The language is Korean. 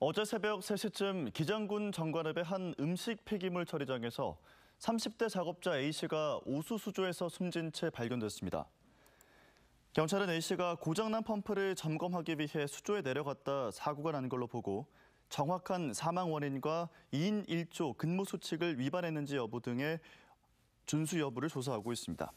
어제 새벽 3시쯤 기장군 정관읍의 한 음식 폐기물 처리장에서 30대 작업자 A씨가 오수수조에서 숨진 채 발견됐습니다. 경찰은 A씨가 고장난 펌프를 점검하기 위해 수조에 내려갔다 사고가 난 걸로 보고 정확한 사망 원인과 2인 1조 근무 수칙을 위반했는지 여부 등의 준수 여부를 조사하고 있습니다.